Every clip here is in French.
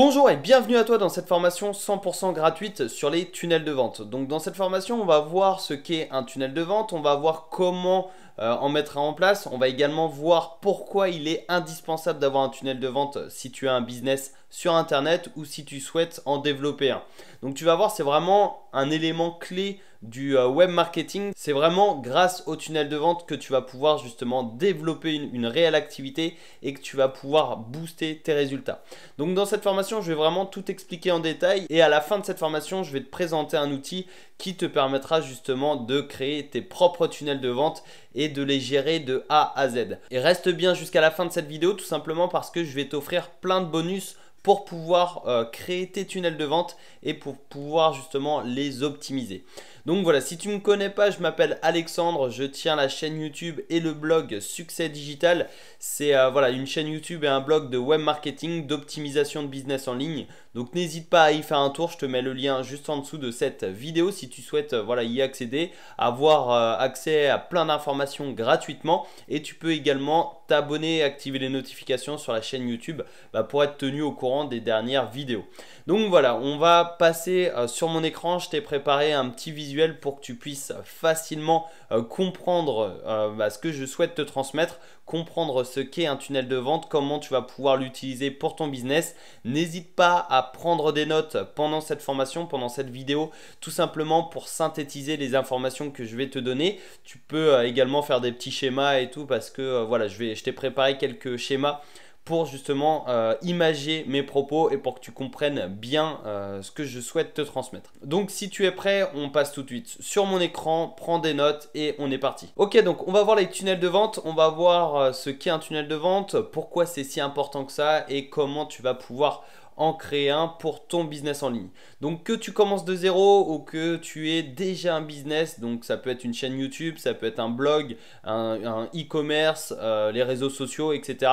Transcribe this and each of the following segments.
Bonjour et bienvenue à toi dans cette formation 100% gratuite sur les tunnels de vente. Donc dans cette formation, on va voir ce qu'est un tunnel de vente, on va voir comment euh, en mettra en place. On va également voir pourquoi il est indispensable d'avoir un tunnel de vente euh, si tu as un business sur Internet ou si tu souhaites en développer un. Donc tu vas voir, c'est vraiment un élément clé du euh, web marketing. C'est vraiment grâce au tunnel de vente que tu vas pouvoir justement développer une, une, réelle activité et que tu vas pouvoir booster tes résultats. Donc dans cette formation, je vais vraiment tout expliquer en détail et à la fin de cette formation, je vais te présenter un outil qui te permettra justement de créer tes propres tunnels de vente et de les gérer de A à Z. Et reste bien jusqu'à la fin de cette vidéo tout simplement parce que je vais t'offrir plein de bonus pour pouvoir euh, créer tes tunnels de vente et pour pouvoir justement les optimiser. Donc voilà, si tu ne me connais pas, je m'appelle Alexandre, je tiens la chaîne YouTube et le blog Succès Digital. C'est euh, voilà, une chaîne YouTube et un blog de web marketing, d'optimisation de business en ligne. Donc n'hésite pas à y faire un tour, je te mets le lien juste en dessous de cette vidéo si tu souhaites euh, voilà, y accéder, avoir euh, accès à plein d'informations gratuitement et tu peux également t'abonner et activer les notifications sur la chaîne YouTube bah, pour être tenu au courant des dernières vidéos. Donc voilà, on va passer sur mon écran, je t'ai préparé un petit visuel pour que tu puisses facilement euh, comprendre euh, bah, ce que je souhaite te transmettre, comprendre ce qu'est un tunnel de vente, comment tu vas pouvoir l'utiliser pour ton business. N'hésite pas à prendre des notes pendant cette formation, pendant cette vidéo, tout simplement pour synthétiser les informations que je vais te donner. Tu peux euh, également faire des petits schémas et tout parce que voilà, je, vais, je t'ai préparé quelques schémas pour justement euh, imager mes propos et pour que tu comprennes bien euh, ce que je souhaite te transmettre. Donc si tu es prêt, on passe tout de suite sur mon écran, prends des notes et on est parti. Ok, donc on va voir les tunnels de vente, on va voir euh, ce qu'est un tunnel de vente, pourquoi c'est si important que ça et comment tu vas pouvoir en créer un pour ton business en ligne. Donc que tu commences de zéro ou que tu aies déjà un business, donc ça peut être une chaîne YouTube, ça peut être un blog, un e-commerce, les réseaux sociaux, etc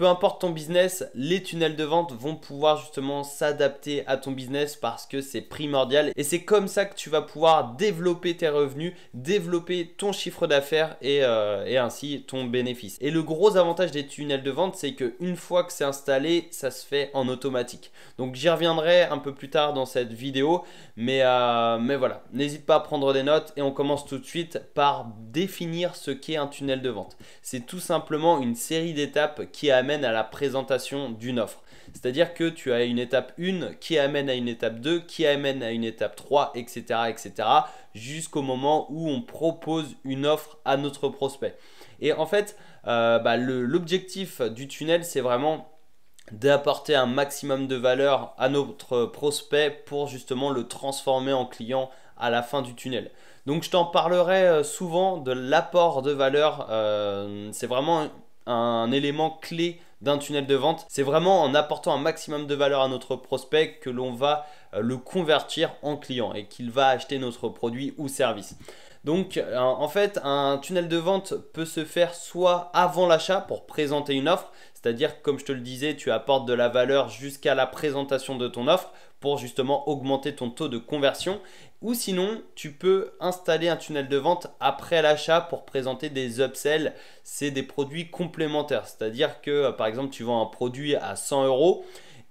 peu importe ton business, les tunnels de vente vont pouvoir justement s'adapter à ton business parce que c'est primordial et c'est comme ça que tu vas pouvoir développer tes revenus, développer ton chiffre d'affaires et, euh, ainsi ton bénéfice. Et le gros avantage des tunnels de vente, c'est qu'une fois que c'est installé, ça se fait en automatique. Donc j'y reviendrai un peu plus tard dans cette vidéo, mais, euh, mais voilà, n'hésite pas à prendre des notes et on commence tout de suite par définir ce qu'est un tunnel de vente. C'est tout simplement une série d'étapes qui amène à la présentation d'une offre. C'est-à-dire que tu as une étape 1 qui amène à une étape 2, qui amène à une étape 3, etc. etc. jusqu'au moment où on propose une offre à notre prospect. Et en fait, euh, bah, l'objectif du tunnel, c'est vraiment d'apporter un maximum de valeur à notre prospect pour justement le transformer en client à la fin du tunnel. Donc je t'en parlerai euh, souvent de l'apport de valeur. Euh, c'est vraiment un élément clé d'un tunnel de vente. C'est vraiment en apportant un maximum de valeur à notre prospect que l'on va euh, le convertir en client et qu'il va acheter notre produit ou service. Donc euh, en fait, un tunnel de vente peut se faire soit avant l'achat pour présenter une offre, c'est-à-dire, comme je te le disais, tu apportes de la valeur jusqu'à la présentation de ton offre pour justement augmenter ton taux de conversion. Ou sinon, tu peux installer un tunnel de vente après l'achat pour présenter des upsells. C'est des produits complémentaires. C'est-à-dire que, euh, par exemple, tu vends un produit à 100 euros.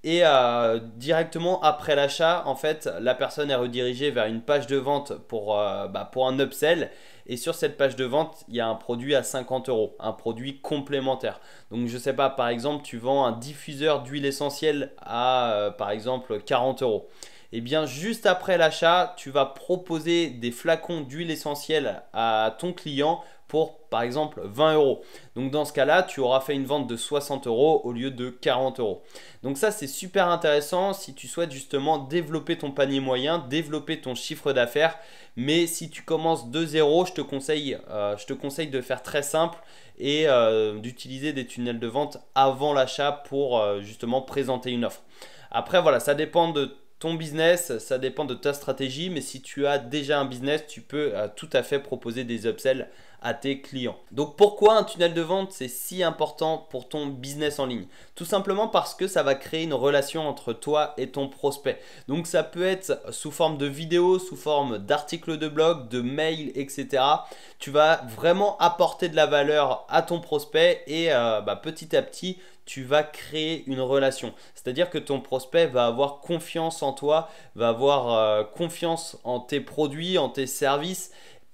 Et euh, directement après l'achat, en fait, la personne est redirigée vers une page de vente pour, euh, bah, pour un upsell. Et sur cette page de vente, il y a un produit à 50 euros, un produit complémentaire. Donc je ne sais pas, par exemple, tu vends un diffuseur d'huile essentielle à, euh, par exemple, 40 euros. Et eh bien juste après l'achat, tu vas proposer des flacons d'huile essentielle à ton client pour par exemple 20 euros. Donc dans ce cas-là, tu auras fait une vente de 60 euros au lieu de 40 euros. Donc ça, c'est super intéressant si tu souhaites justement développer ton panier moyen, développer ton chiffre d'affaires. Mais si tu commences de zéro, je te conseille, euh, je te conseille de faire très simple et euh, d'utiliser des tunnels de vente avant l'achat pour euh, justement présenter une offre. Après, voilà, ça dépend de ton business, ça dépend de ta stratégie, mais si tu as déjà un business, tu peux tout à fait proposer des upsells à tes clients. Donc pourquoi un tunnel de vente c'est si important pour ton business en ligne Tout simplement parce que ça va créer une relation entre toi et ton prospect. Donc ça peut être sous forme de vidéos, sous forme d'articles de blog, de mails, etc. Tu vas vraiment apporter de la valeur à ton prospect et euh, bah, petit à petit tu vas créer une relation. C'est-à-dire que ton prospect va avoir confiance en toi, va avoir euh, confiance en tes produits, en tes services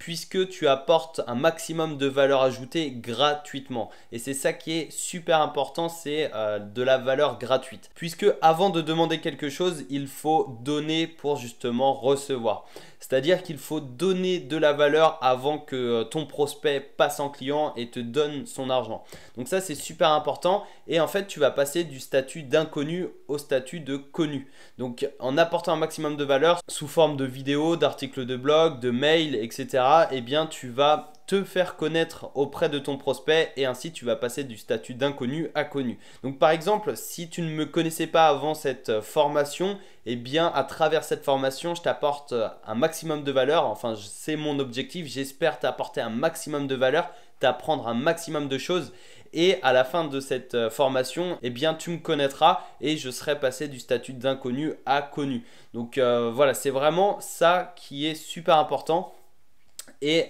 puisque tu apportes un maximum de valeur ajoutée gratuitement. Et c'est ça qui est super important, c'est euh, de la valeur gratuite. Puisque avant de demander quelque chose, il faut donner pour justement recevoir. C'est-à-dire qu'il faut donner de la valeur avant que euh, ton prospect passe en client et te donne son argent. Donc ça, c'est super important. Et en fait, tu vas passer du statut d'inconnu au statut de connu. Donc en apportant un maximum de valeur sous forme de vidéos, d'articles de blog, de mails, etc et eh bien tu vas te faire connaître auprès de ton prospect et ainsi tu vas passer du statut d'inconnu à connu. Donc par exemple, si tu ne me connaissais pas avant cette euh, formation, eh bien à travers cette formation, je t'apporte euh, un maximum de valeur. Enfin, c'est mon objectif, j'espère t'apporter un maximum de valeur, t'apprendre un maximum de choses et à la fin de cette euh, formation, eh bien tu me connaîtras et je serai passé du statut d'inconnu à connu. Donc voilà, c'est vraiment ça qui est super important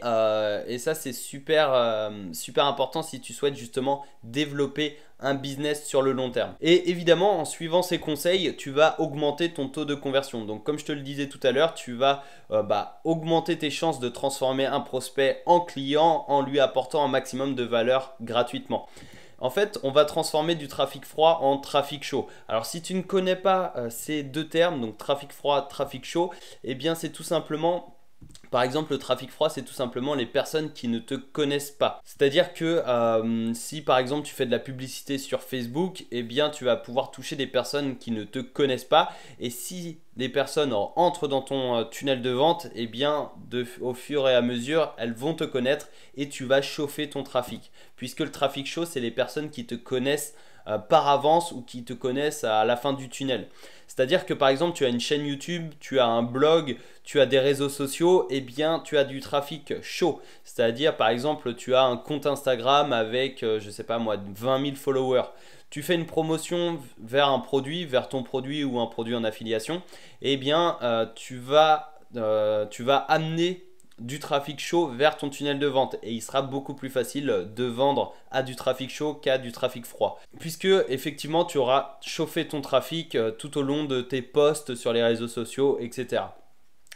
euh, et, ça, c'est super, euh, super important si tu souhaites justement développer un business sur le long terme. Et évidemment, en suivant ces conseils, tu vas augmenter ton taux de conversion. Donc, comme je te le disais tout à l'heure, tu vas euh, bah, augmenter tes chances de transformer un prospect en client en lui apportant un maximum de valeur gratuitement. En fait, on va transformer du trafic froid en trafic chaud. Alors si tu ne connais pas ces deux termes, donc trafic froid, trafic chaud, eh bien c'est tout simplement par exemple, le trafic froid, c'est tout simplement les personnes qui ne te connaissent pas. C'est-à-dire que euh, si par exemple tu fais de la publicité sur Facebook, eh bien tu vas pouvoir toucher des personnes qui ne te connaissent pas. Et si les personnes entrent dans ton euh, tunnel de vente, et eh bien au fur et à mesure, elles vont te connaître et tu vas chauffer ton trafic. Puisque le trafic chaud, c'est les personnes qui te connaissent euh, par avance ou qui te connaissent à la fin du tunnel. C'est-à-dire que par exemple, tu as une chaîne YouTube, tu as un blog, tu as des réseaux sociaux, et eh bien tu as du trafic chaud. C'est-à-dire par exemple, tu as un compte Instagram avec, je euh, je sais pas moi, 20 000 followers tu fais une promotion vers un produit, vers ton produit ou un produit en affiliation, eh bien euh, tu, vas, euh, tu vas amener du trafic chaud vers ton tunnel de vente et il sera beaucoup plus facile de vendre à du trafic chaud qu'à du trafic froid puisque effectivement tu auras chauffé ton trafic euh, tout au long de tes posts sur les réseaux sociaux etc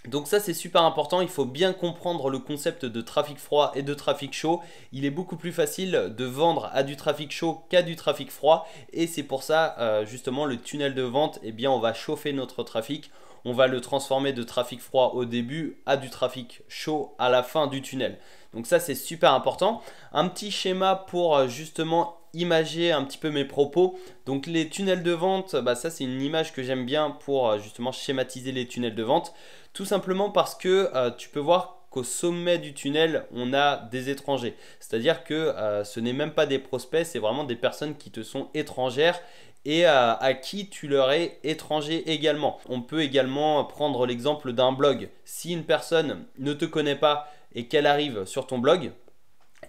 donc ça c'est super important, il faut bien comprendre le concept de trafic froid et de trafic chaud. Il est beaucoup plus facile de vendre à du trafic chaud qu'à du trafic froid et c'est pour ça euh, justement le tunnel de vente, eh bien on va chauffer notre trafic, on va le transformer de trafic froid au début à du trafic chaud à la fin du tunnel. Donc ça c'est super important. Un petit schéma pour euh, justement imager un petit peu mes propos. Donc les tunnels de vente, bah, ça c'est une image que j'aime bien pour euh, justement schématiser les tunnels de vente. Tout simplement parce que euh, tu peux voir qu'au sommet du tunnel, on a des étrangers. C'est-à-dire que euh, ce n'est même pas des prospects, c'est vraiment des personnes qui te sont étrangères et euh, à qui tu leur es étranger également. On peut également prendre l'exemple d'un blog. Si une personne ne te connaît pas et qu'elle arrive sur ton blog,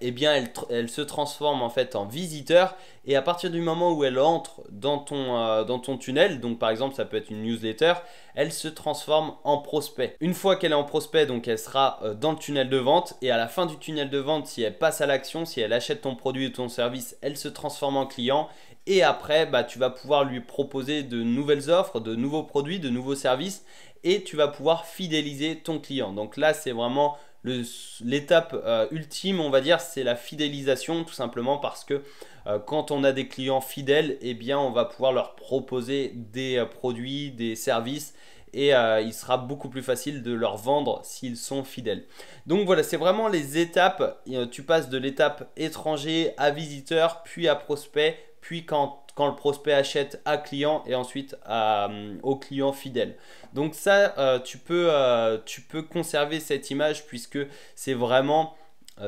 eh bien elle, se transforme en fait en visiteur et à partir du moment où elle entre euh, dans ton, tunnel, donc par exemple ça peut être une newsletter, elle se transforme en prospect. Une fois qu'elle est en prospect, donc elle sera euh, dans le tunnel de vente et à la fin du tunnel de vente, si elle passe à l'action, si elle achète ton produit ou ton service, elle se transforme en client et après bah, tu vas pouvoir lui proposer de nouvelles offres, de nouveaux produits, de nouveaux services et tu vas pouvoir fidéliser ton client. Donc là c'est vraiment L'étape euh, ultime, on va dire, c'est la fidélisation, tout simplement parce que euh, quand on a des clients fidèles, eh bien, on va pouvoir leur proposer des euh, produits, des services et il sera beaucoup plus facile de leur vendre s'ils sont fidèles. Donc voilà, c'est vraiment les étapes. Tu passes de l'étape étranger à visiteur, puis à prospect, puis quand le prospect achète à client et ensuite à, euh, au client fidèle. Donc ça, euh, tu, peux, euh, tu peux conserver cette image puisque c'est vraiment,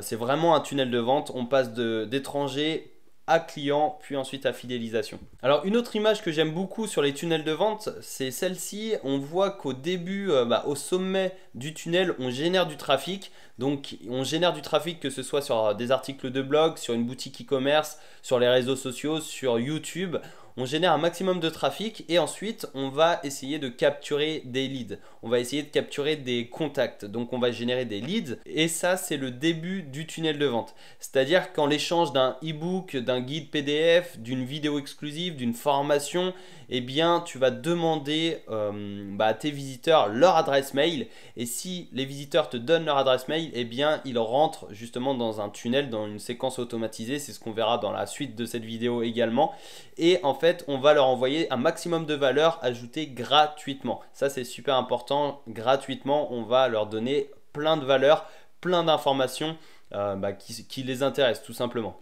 c'est vraiment un tunnel de vente. On passe de d'étrangers à client, puis ensuite à fidélisation. Alors une autre image que j'aime beaucoup sur les tunnels de vente, c'est celle-ci. On voit qu'au début, euh, bah, au sommet du tunnel, on génère du trafic. Donc on génère du trafic que ce soit sur des articles de blog, sur une boutique e-commerce, sur les réseaux sociaux, sur YouTube on génère un maximum de trafic et ensuite on va essayer de capturer des leads. On va essayer de capturer des contacts. Donc on va générer des leads et ça c'est le début du tunnel de vente. C'est-à-dire qu'en l'échange d'un e-book, d'un guide PDF, d'une vidéo exclusive, d'une formation, et eh bien tu vas demander euh, bah, à tes visiteurs leur adresse mail et si les visiteurs te donnent leur adresse mail, et eh bien ils rentrent justement dans un tunnel, dans une séquence automatisée. C'est ce qu'on verra dans la suite de cette vidéo également. Et en fait, on va leur envoyer un maximum de valeur ajoutée gratuitement. Ça, c'est super important. Gratuitement, on va leur donner plein de valeurs, plein d'informations euh, bah, qui les intéressent tout simplement.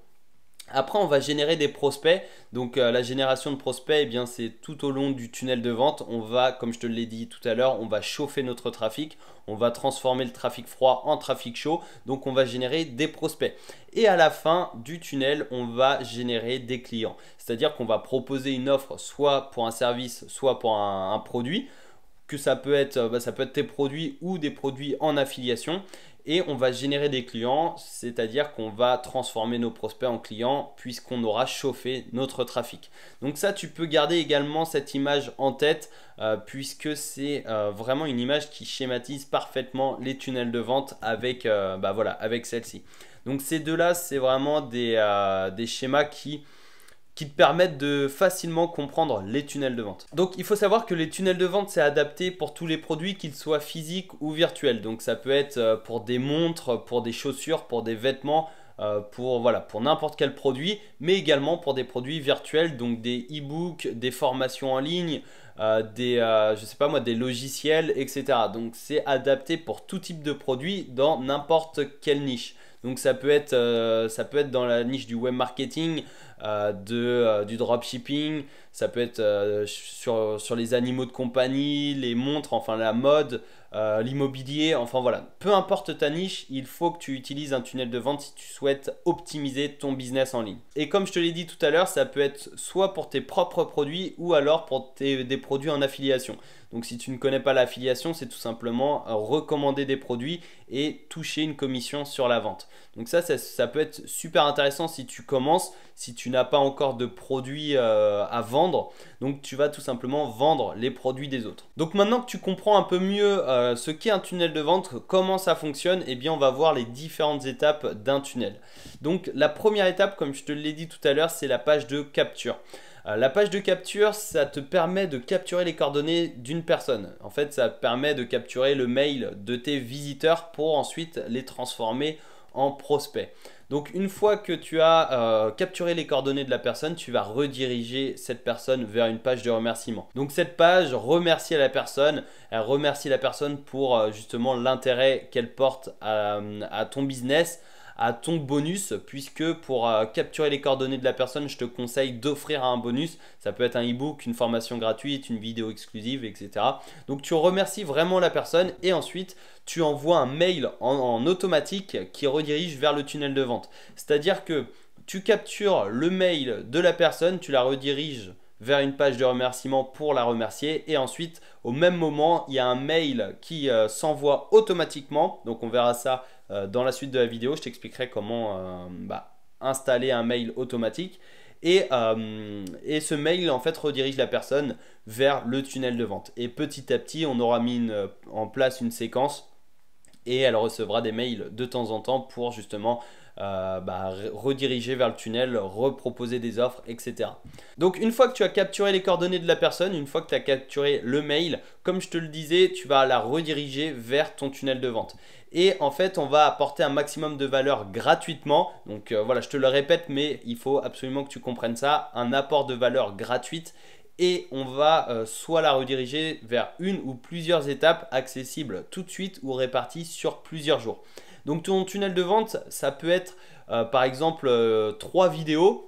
Après, on va générer des prospects. Donc, euh, la génération de prospects, eh bien, c'est tout au long du tunnel de vente. On va, comme je te l'ai dit tout à l'heure, on va chauffer notre trafic. On va transformer le trafic froid en trafic chaud. Donc, on va générer des prospects. Et à la fin du tunnel, on va générer des clients. C'est-à-dire qu'on va proposer une offre soit pour un service, soit pour un, produit que ça peut être, euh, bah, ça peut être tes produits ou des produits en affiliation et on va générer des clients, c'est-à-dire qu'on va transformer nos prospects en clients puisqu'on aura chauffé notre trafic. Donc ça, tu peux garder également cette image en tête euh, puisque c'est euh, vraiment une image qui schématise parfaitement les tunnels de vente avec, euh, bah voilà, avec celle-ci. Donc ces deux-là, c'est vraiment des schémas qui qui permettent de facilement comprendre les tunnels de vente. Donc il faut savoir que les tunnels de vente c'est adapté pour tous les produits qu'ils soient physiques ou virtuels. Donc ça peut être euh, pour des montres, pour des chaussures, pour des vêtements, euh, pour voilà pour n'importe quel produit, mais également pour des produits virtuels, donc des e-books, des formations en ligne, euh, des, je sais pas moi, des logiciels, etc. Donc c'est adapté pour tout type de produit dans n'importe quelle niche. Donc euh, ça peut être, dans la niche du web marketing, euh, euh, du dropshipping, ça peut être sur, les animaux de compagnie, les montres, enfin la mode, l'immobilier, enfin voilà. Peu importe ta niche, il faut que tu utilises un tunnel de vente si tu souhaites optimiser ton business en ligne. Et comme je te l'ai dit tout à l'heure, ça peut être soit pour tes propres produits ou alors pour tes, des produits en affiliation. Donc si tu ne connais pas l'affiliation, c'est tout simplement recommander des produits et toucher une commission sur la vente. Donc ça, ça, peut être super intéressant si tu commences, si tu n'as pas encore de produits euh, à vendre. Donc tu vas tout simplement vendre les produits des autres. Donc maintenant que tu comprends un peu mieux euh, ce qu'est un tunnel de vente, comment ça fonctionne, eh bien on va voir les différentes étapes d'un tunnel. Donc la première étape, comme je te l'ai dit tout à l'heure, c'est la page de capture. Euh, la page de capture, ça te permet de capturer les coordonnées d'une personne. En fait, ça permet de capturer le mail de tes visiteurs pour ensuite les transformer en prospects. Donc une fois que tu as euh, capturé les coordonnées de la personne, tu vas rediriger cette personne vers une page de remerciement. Donc cette page remercie la personne, elle remercie la personne pour euh, justement l'intérêt qu'elle porte à, ton business, à ton bonus, puisque pour euh, capturer les coordonnées de la personne, je te conseille d'offrir un bonus. Ça peut être un ebook, une formation gratuite, une vidéo exclusive, etc. Donc tu remercies vraiment la personne et ensuite tu envoies un mail en, automatique qui redirige vers le tunnel de vente. C'est-à-dire que tu captures le mail de la personne, tu la rediriges vers une page de remerciement pour la remercier. Et ensuite, au même moment, il y a un mail qui euh, s'envoie automatiquement. Donc on verra ça euh, dans la suite de la vidéo, je t'expliquerai comment euh, bah, installer un mail automatique. Euh, et, ce mail en fait redirige la personne vers le tunnel de vente. Et petit à petit, on aura mis en place une séquence et elle recevra des mails de temps en temps pour justement euh, bah, rediriger vers le tunnel, reproposer des offres, etc. Donc une fois que tu as capturé les coordonnées de la personne, une fois que tu as capturé le mail, comme je te le disais, tu vas la rediriger vers ton tunnel de vente et en fait on va apporter un maximum de valeur gratuitement donc euh, voilà je te le répète mais il faut absolument que tu comprennes ça un apport de valeur gratuite et on va euh, soit la rediriger vers une ou plusieurs étapes accessibles tout de suite ou réparties sur plusieurs jours. Donc ton tunnel de vente, ça peut être euh, par exemple euh, trois vidéos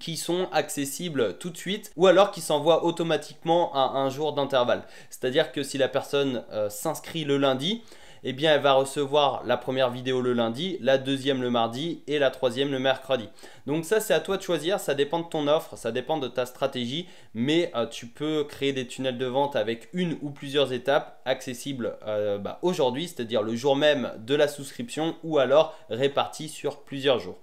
qui sont accessibles tout de suite ou alors qui s'envoient automatiquement à un jour d'intervalle. C'est-à-dire que si la personne euh, s'inscrit le lundi, eh bien, elle va recevoir la première vidéo le lundi, la deuxième le mardi et la troisième le mercredi. Donc ça, c'est à toi de choisir, ça dépend de ton offre, ça dépend de ta stratégie, mais euh, tu peux créer des tunnels de vente avec une ou plusieurs étapes accessibles euh, bah, aujourd'hui, c'est-à-dire le jour même de la souscription ou alors réparties sur plusieurs jours.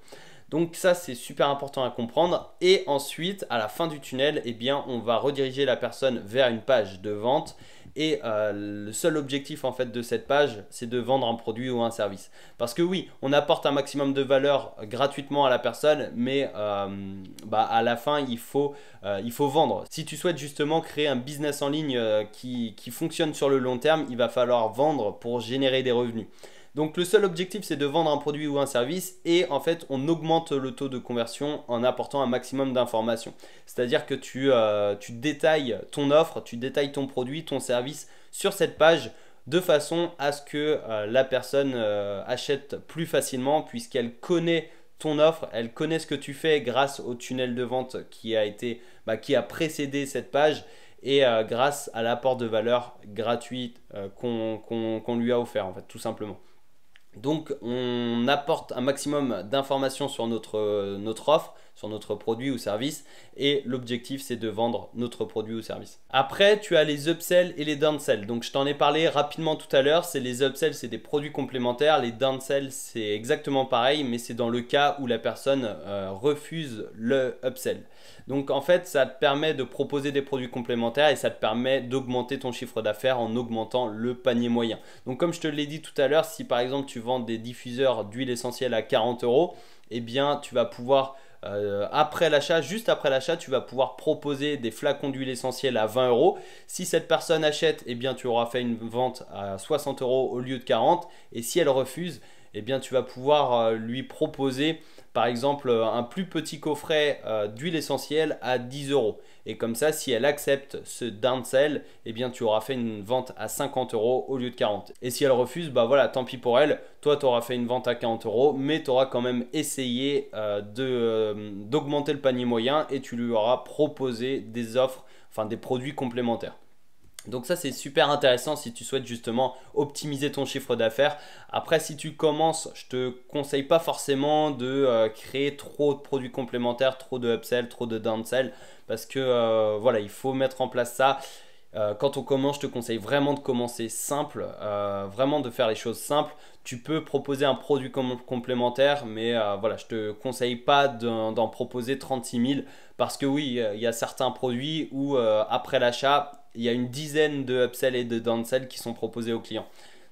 Donc ça, c'est super important à comprendre. Et ensuite, à la fin du tunnel, eh bien, on va rediriger la personne vers une page de vente et euh, le seul objectif en fait de cette page, c'est de vendre un produit ou un service. Parce que oui, on apporte un maximum de valeur gratuitement à la personne, mais euh, bah, à la fin, euh, il faut, vendre. Si tu souhaites justement créer un business en ligne qui fonctionne sur le long terme, il va falloir vendre pour générer des revenus. Donc le seul objectif c'est de vendre un produit ou un service et en fait on augmente le taux de conversion en apportant un maximum d'informations. C'est-à-dire que tu, euh, détailles ton offre, tu détailles ton produit, ton service sur cette page de façon à ce que euh, la personne euh, achète plus facilement puisqu'elle connaît ton offre, elle connaît ce que tu fais grâce au tunnel de vente qui a bah, précédé cette page et grâce à l'apport de valeur gratuite qu'on lui a offert en fait tout simplement. Donc on apporte un maximum d'informations sur notre, euh, offre sur notre produit ou service et l'objectif c'est de vendre notre produit ou service. Après, tu as les upsells et les downsells. Donc je t'en ai parlé rapidement tout à l'heure, c'est les upsells, c'est des produits complémentaires, les downsells, c'est exactement pareil mais c'est dans le cas où la personne euh, refuse le upsell. Donc en fait, ça te permet de proposer des produits complémentaires et ça te permet d'augmenter ton chiffre d'affaires en augmentant le panier moyen. Donc comme je te l'ai dit tout à l'heure, si par exemple tu vends des diffuseurs d'huile essentielle à 40 euros, eh bien tu vas pouvoir euh, après l'achat, juste après l'achat, tu vas pouvoir proposer des flacons d'huile essentielle à 20 euros. Si cette personne achète, eh bien, tu auras fait une vente à 60 euros au lieu de 40. Et si elle refuse, eh bien, tu vas pouvoir euh, lui proposer par exemple euh, un plus petit coffret euh, d'huile essentielle à 10 euros. Et comme ça, si elle accepte ce downsell, eh bien tu auras fait une vente à 50 euros au lieu de 40. Et si elle refuse, bah voilà, tant pis pour elle. Toi, tu auras fait une vente à 40 euros, mais tu auras quand même essayé euh, d'augmenter le panier moyen et tu lui auras proposé des offres, enfin des produits complémentaires. Donc ça c'est super intéressant si tu souhaites justement optimiser ton chiffre d'affaires. Après si tu commences, je te conseille pas forcément de euh, créer trop de produits complémentaires, trop de upsell, trop de downsell parce que euh, voilà, il faut mettre en place ça. Euh, quand on commence, je te conseille vraiment de commencer simple, vraiment de faire les choses simples. Tu peux proposer un produit complémentaire, mais voilà, je te conseille pas d'en proposer 36 000 parce que oui, il y a certains produits où après l'achat, il y a une dizaine de upsells et de downsells qui sont proposés aux clients.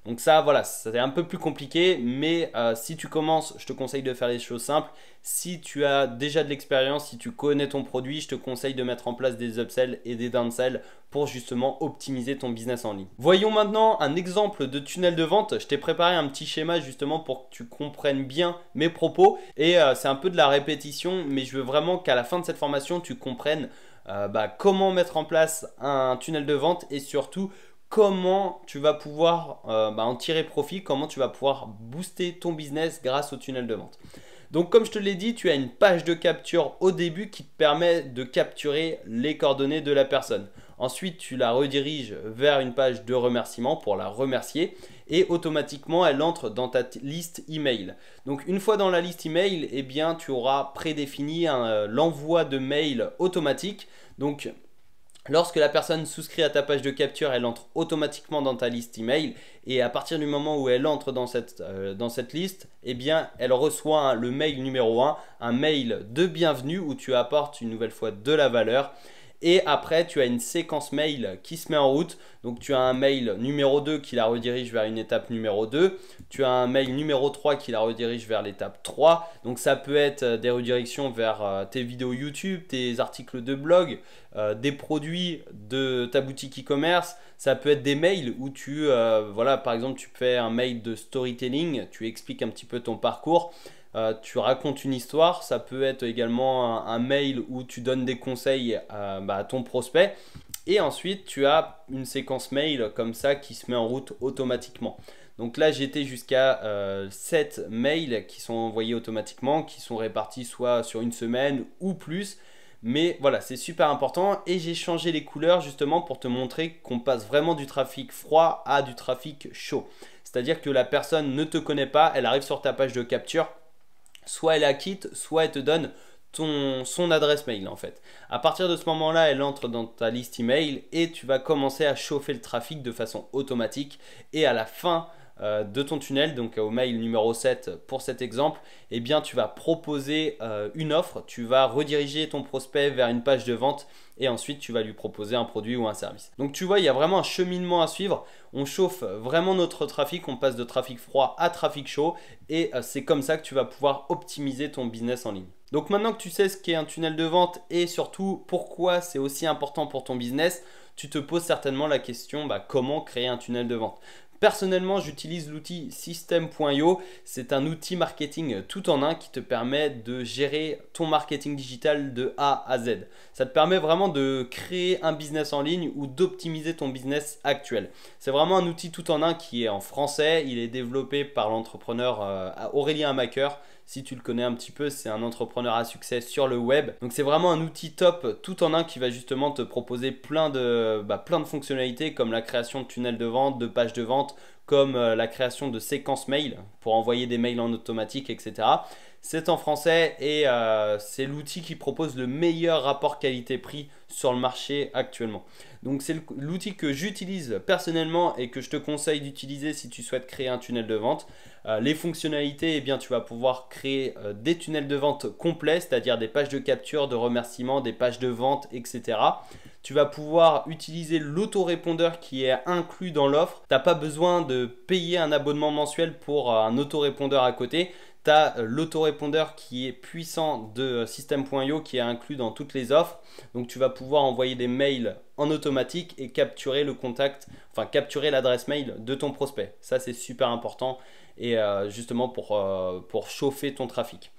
Donc ça, voilà, c'est un peu plus compliqué, mais euh, si tu commences, je te conseille de faire les choses simples. Si tu as déjà de l'expérience, si tu connais ton produit, je te conseille de mettre en place des upsells et des downsells pour justement optimiser ton business en ligne. Voyons maintenant un exemple de tunnel de vente. Je t'ai préparé un petit schéma justement pour que tu comprennes bien mes propos et euh, c'est un peu de la répétition, mais je veux vraiment qu'à la fin de cette formation, tu comprennes euh, bah, comment mettre en place un tunnel de vente et surtout comment tu vas pouvoir euh, bah, en tirer profit, comment tu vas pouvoir booster ton business grâce au tunnel de vente. Donc comme je te l'ai dit, tu as une page de capture au début qui te permet de capturer les coordonnées de la personne. Ensuite, tu la rediriges vers une page de remerciement pour la remercier et automatiquement elle entre dans ta liste email. Donc une fois dans la liste email, eh bien tu auras prédéfini euh, l'envoi de mail automatique. Donc Lorsque la personne souscrit à ta page de capture, elle entre automatiquement dans ta liste email et à partir du moment où elle entre dans cette, euh, liste, eh bien, elle reçoit le mail numéro 1, un mail de bienvenue où tu apportes une nouvelle fois de la valeur. Et après, tu as une séquence mail qui se met en route. Donc tu as un mail numéro 2 qui la redirige vers une étape numéro 2. Tu as un mail numéro 3 qui la redirige vers l'étape 3. Donc ça peut être euh, des redirections vers euh, tes vidéos YouTube, tes articles de blog, euh, des produits de ta boutique e-commerce. Ça peut être des mails où tu, voilà, par exemple, tu fais un mail de storytelling, tu expliques un petit peu ton parcours. Euh, tu racontes une histoire, ça peut être également un, mail où tu donnes des conseils euh, bah, à, ton prospect. Et ensuite, tu as une séquence mail comme ça qui se met en route automatiquement. Donc là, j'étais jusqu'à 7 euh, mails qui sont envoyés automatiquement, qui sont répartis soit sur une semaine ou plus. Mais voilà, c'est super important et j'ai changé les couleurs justement pour te montrer qu'on passe vraiment du trafic froid à du trafic chaud. C'est-à-dire que la personne ne te connaît pas, elle arrive sur ta page de capture, soit elle acquitte, soit elle te donne ton, son adresse mail en fait. À partir de ce moment-là, elle entre dans ta liste email et tu vas commencer à chauffer le trafic de façon automatique. Et à la fin euh, de ton tunnel, donc euh, au mail numéro 7 pour cet exemple, eh bien tu vas proposer euh, une offre, tu vas rediriger ton prospect vers une page de vente et ensuite tu vas lui proposer un produit ou un service. Donc tu vois, il y a vraiment un cheminement à suivre. On chauffe vraiment notre trafic, on passe de trafic froid à trafic chaud et c'est comme ça que tu vas pouvoir optimiser ton business en ligne. Donc maintenant que tu sais ce qu'est un tunnel de vente et surtout pourquoi c'est aussi important pour ton business, tu te poses certainement la question bah, comment créer un tunnel de vente. Personnellement, j'utilise l'outil System.io. C'est un outil marketing tout en un qui te permet de gérer ton marketing digital de A à Z. Ça te permet vraiment de créer un business en ligne ou d'optimiser ton business actuel. C'est vraiment un outil tout en un qui est en français. Il est développé par l'entrepreneur euh, Aurélien Amaker si tu le connais un petit peu, c'est un entrepreneur à succès sur le web. Donc c'est vraiment un outil top tout en un qui va justement te proposer plein de, bah, plein de fonctionnalités comme la création de tunnels de vente, de pages de vente, comme euh, la création de séquences mail pour envoyer des mails en automatique, etc. C'est en français et euh, c'est l'outil qui propose le meilleur rapport qualité-prix sur le marché actuellement. Donc c'est l'outil que j'utilise personnellement et que je te conseille d'utiliser si tu souhaites créer un tunnel de vente. Euh, les fonctionnalités, eh bien, tu vas pouvoir créer euh, des tunnels de vente complets, c'est-à-dire des pages de capture, de remerciements, des pages de vente, etc. Tu vas pouvoir utiliser l'autorépondeur qui est inclus dans l'offre. Tu n'as pas besoin de payer un abonnement mensuel pour un autorépondeur à côté tu euh, l'autorépondeur qui est puissant de euh, System.io qui est inclus dans toutes les offres. Donc tu vas pouvoir envoyer des mails en automatique et capturer le contact, enfin capturer l'adresse mail de ton prospect. Ça c'est super important et euh, justement pour, pour chauffer ton trafic.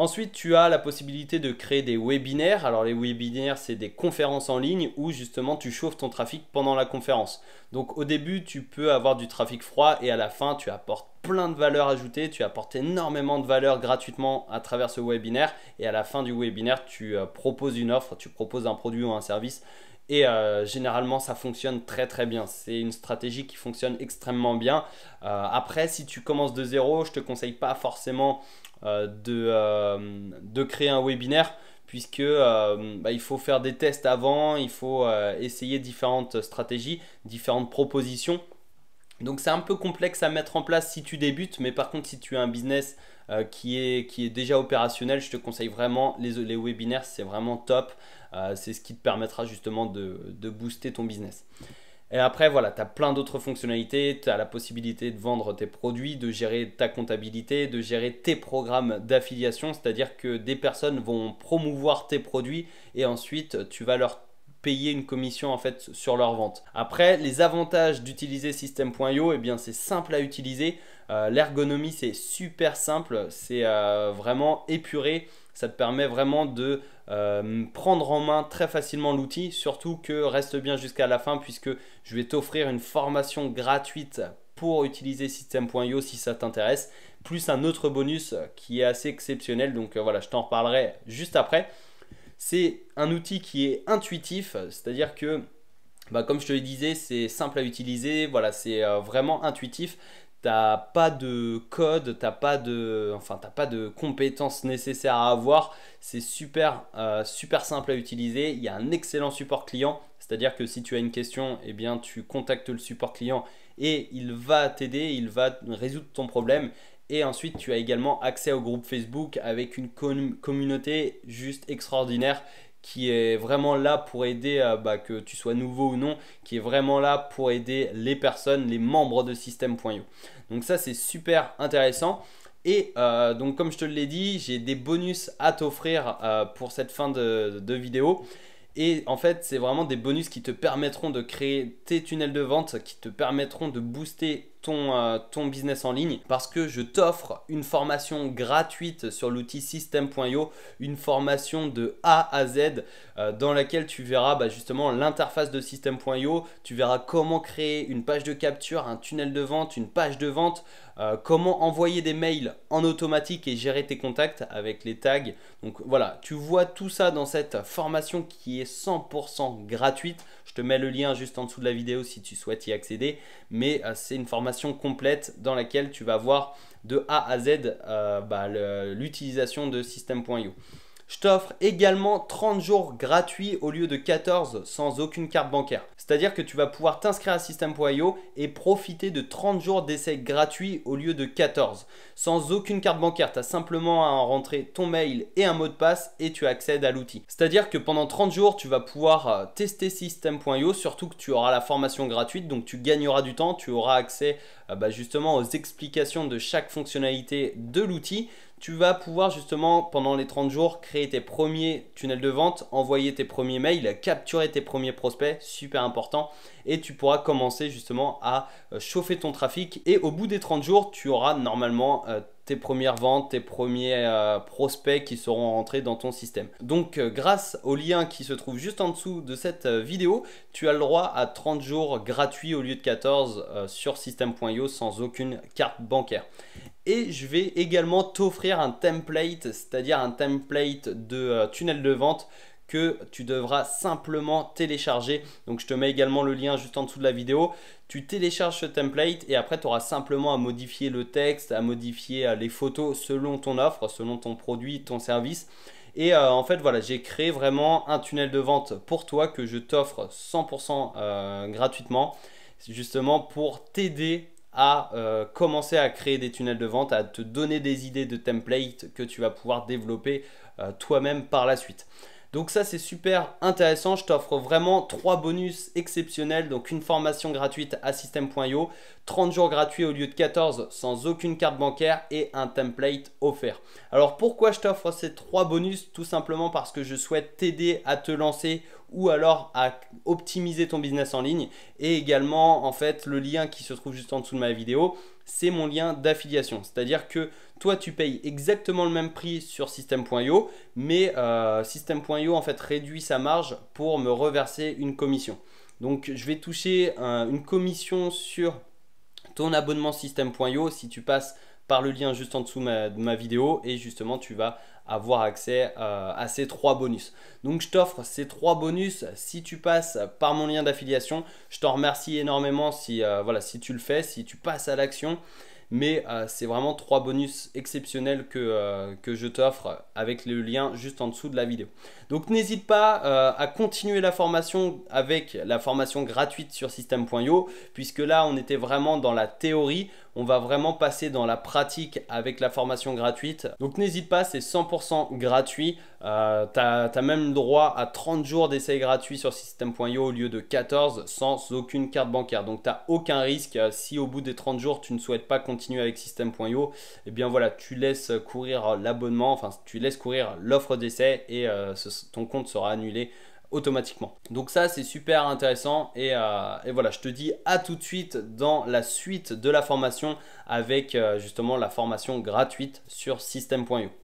Ensuite, tu as la possibilité de créer des webinaires. Alors les webinaires, c'est des conférences en ligne où justement tu chauffes ton trafic pendant la conférence. Donc au début, tu peux avoir du trafic froid et à la fin, tu apportes plein de valeur ajoutée, tu apportes énormément de valeur gratuitement à travers ce webinaire et à la fin du webinaire, tu euh, proposes une offre, tu proposes un produit ou un service et euh, généralement, ça fonctionne très très bien. C'est une stratégie qui fonctionne extrêmement bien. Euh, après, si tu commences de zéro, je te conseille pas forcément euh, de, créer un webinaire puisque bah, il faut faire des tests avant, il faut essayer différentes stratégies, différentes propositions. Donc c'est un peu complexe à mettre en place si tu débutes, mais par contre si tu as un business euh, qui, est, qui est déjà opérationnel. Je te conseille vraiment les, les webinaires, c'est vraiment top. Euh, c'est ce qui te permettra justement de, de booster ton business. Et après, voilà, tu as plein d'autres fonctionnalités. Tu as la possibilité de vendre tes produits, de gérer ta comptabilité, de gérer tes programmes d'affiliation. C'est-à-dire que des personnes vont promouvoir tes produits et ensuite tu vas leur payer une commission en fait sur leur vente. Après, les avantages d'utiliser System.io, et eh bien c'est simple à utiliser. Euh, l'ergonomie c'est super simple, c'est euh, vraiment épuré. Ça te permet vraiment de euh, prendre en main très facilement l'outil, surtout que reste bien jusqu'à la fin puisque je vais t'offrir une formation gratuite pour utiliser System.io si ça t'intéresse, plus un autre bonus qui est assez exceptionnel. Donc voilà, je t'en reparlerai juste après. C'est un outil qui est intuitif, c'est-à-dire que, bah, comme je te le disais, c'est simple à utiliser, voilà, c'est euh, vraiment intuitif. Tu n'as pas de code, t'as pas de, enfin, t'as pas de compétences nécessaires à avoir. C'est super, euh, super simple à utiliser. Il y a un excellent support client, c'est-à-dire que si tu as une question, eh bien, tu contactes le support client et il va t'aider, il va résoudre ton problème. Et ensuite, tu as également accès au groupe Facebook avec une communauté juste extraordinaire qui est vraiment là pour aider, euh, bah, que tu sois nouveau ou non, qui est vraiment là pour aider les personnes, les membres de système.io. Donc ça, c'est super intéressant. Et euh, donc comme je te l'ai dit, j'ai des bonus à t'offrir euh, pour cette fin de, de vidéo. Et en fait, c'est vraiment des bonus qui te permettront de créer tes tunnels de vente, qui te permettront de booster euh, ton, business en ligne parce que je t'offre une formation gratuite sur l'outil system.io, une formation de A à Z euh, dans laquelle tu verras bah, justement l'interface de system.io, tu verras comment créer une page de capture, un tunnel de vente, une page de vente, euh, comment envoyer des mails en automatique et gérer tes contacts avec les tags. Donc voilà, tu vois tout ça dans cette formation qui est 100% gratuite. Je te mets le lien juste en dessous de la vidéo si tu souhaites y accéder, mais c'est une formation complète dans laquelle tu vas voir de A à Z euh, bah, l'utilisation de système.io je t'offre également 30 jours gratuits au lieu de 14 sans aucune carte bancaire. C'est-à-dire que tu vas pouvoir t'inscrire à System.io et profiter de 30 jours d'essai gratuits au lieu de 14. Sans aucune carte bancaire, tu as simplement à en rentrer ton mail et un mot de passe et tu accèdes à l'outil. C'est-à-dire que pendant 30 jours, tu vas pouvoir euh, tester System.io, surtout que tu auras la formation gratuite, donc tu gagneras du temps, tu auras accès euh, bah, justement aux explications de chaque fonctionnalité de l'outil tu vas pouvoir justement pendant les 30 jours créer tes premiers tunnels de vente, envoyer tes premiers mails, capturer tes premiers prospects, super important, et tu pourras commencer justement à euh, chauffer ton trafic et au bout des 30 jours, tu auras normalement... Euh, tes premières ventes, tes premiers euh, prospects qui seront rentrés dans ton système. Donc euh, grâce au lien qui se trouve juste en dessous de cette euh, vidéo, tu as le droit à 30 jours gratuits au lieu de 14 sur system.io sans aucune carte bancaire. Et je vais également t'offrir un template, c'est-à-dire un template de tunnel de vente que tu devras simplement télécharger. Donc je te mets également le lien juste en dessous de la vidéo. Tu télécharges ce template et après tu auras simplement à modifier le texte, à modifier euh, les photos selon ton offre, selon ton produit, ton service. Et euh, en fait, voilà, j'ai créé vraiment un tunnel de vente pour toi que je t'offre 100% euh, gratuitement, justement pour t'aider à commencer à créer des tunnels de vente, à te donner des idées de templates que tu vas pouvoir développer toi-même par la suite. Donc ça c'est super intéressant, je t'offre vraiment trois bonus exceptionnels, donc une formation gratuite à system.io, 30 jours gratuits au lieu de 14 sans aucune carte bancaire et un template offert. Alors pourquoi je t'offre ces trois bonus Tout simplement parce que je souhaite t'aider à te lancer ou alors à optimiser ton business en ligne et également en fait le lien qui se trouve juste en dessous de ma vidéo c'est mon lien d'affiliation. C'est-à-dire que toi, tu payes exactement le même prix sur système.io, mais euh, système.io en fait réduit sa marge pour me reverser une commission. Donc, je vais toucher une commission sur ton abonnement système.io si tu passes par le lien juste en dessous de ma vidéo et justement tu vas avoir accès euh, à ces trois bonus. Donc je t'offre ces trois bonus si tu passes par mon lien d'affiliation. Je t'en remercie énormément si, euh, voilà, si tu le fais, si tu passes à l'action. Mais euh, c'est vraiment trois bonus exceptionnels que, euh, que je t'offre avec le lien juste en dessous de la vidéo. Donc n'hésite pas euh, à continuer la formation avec la formation gratuite sur système.io puisque là on était vraiment dans la théorie. On va vraiment passer dans la pratique avec la formation gratuite. Donc n'hésite pas, c'est 100% gratuit. tu as, même même droit à 30 jours d'essai gratuit sur system.io au lieu de 14 sans aucune carte bancaire. Donc tu n'as aucun risque si au bout des 30 jours tu ne souhaites pas continuer avec système.io, et eh bien voilà, tu laisses courir l'abonnement, enfin tu laisses courir l'offre d'essai et euh, ton compte sera annulé automatiquement. Donc ça c'est super intéressant euh, et, voilà je te dis à tout de suite dans la suite de la formation avec euh, justement la formation gratuite sur système.io.